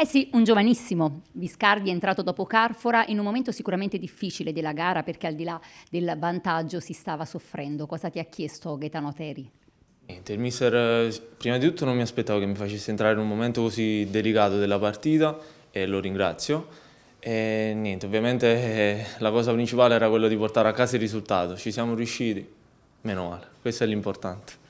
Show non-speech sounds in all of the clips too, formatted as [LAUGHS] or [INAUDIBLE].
Eh sì, un giovanissimo. Biscardi è entrato dopo Carfora in un momento sicuramente difficile della gara perché al di là del vantaggio si stava soffrendo. Cosa ti ha chiesto Gaetano Teri? Niente, il mister eh, prima di tutto non mi aspettavo che mi facesse entrare in un momento così delicato della partita e lo ringrazio. E niente, ovviamente eh, la cosa principale era quello di portare a casa il risultato, ci siamo riusciti, meno male, questo è l'importante.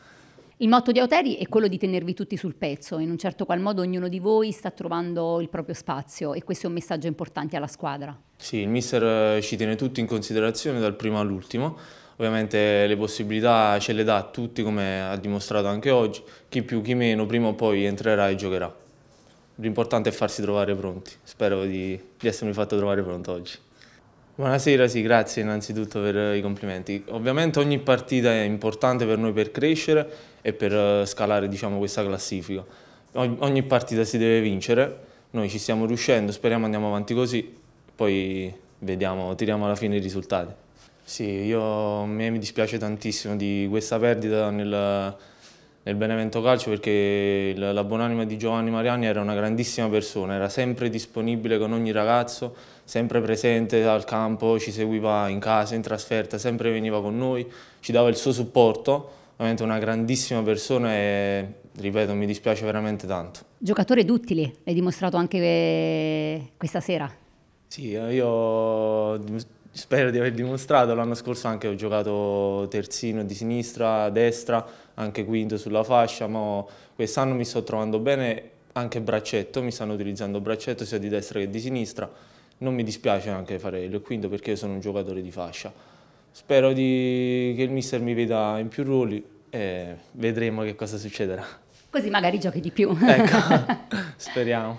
Il motto di Auteri è quello di tenervi tutti sul pezzo, in un certo qual modo ognuno di voi sta trovando il proprio spazio e questo è un messaggio importante alla squadra. Sì, il mister eh, ci tiene tutti in considerazione dal primo all'ultimo, ovviamente le possibilità ce le dà a tutti come ha dimostrato anche oggi, chi più chi meno prima o poi entrerà e giocherà. L'importante è farsi trovare pronti, spero di, di essermi fatto trovare pronto oggi. Buonasera, sì, grazie innanzitutto per eh, i complimenti. Ovviamente ogni partita è importante per noi per crescere e per eh, scalare diciamo, questa classifica. Ogni partita si deve vincere, noi ci stiamo riuscendo, speriamo andiamo avanti così, poi vediamo, tiriamo alla fine i risultati. Sì, io, a me mi dispiace tantissimo di questa perdita nel nel Benevento Calcio perché la buonanima di Giovanni Mariani era una grandissima persona, era sempre disponibile con ogni ragazzo, sempre presente al campo, ci seguiva in casa, in trasferta, sempre veniva con noi, ci dava il suo supporto, veramente una grandissima persona e ripeto mi dispiace veramente tanto. Giocatore duttile, l'hai dimostrato anche eh, questa sera. Sì, eh, io spero di aver dimostrato. L'anno scorso anche ho giocato terzino di sinistra, destra, anche quinto sulla fascia, ma quest'anno mi sto trovando bene anche braccetto, mi stanno utilizzando braccetto sia di destra che di sinistra. Non mi dispiace anche fare il quinto perché sono un giocatore di fascia. Spero di... che il mister mi veda in più ruoli e vedremo che cosa succederà. Così magari giochi di più. Ecco, [LAUGHS] speriamo.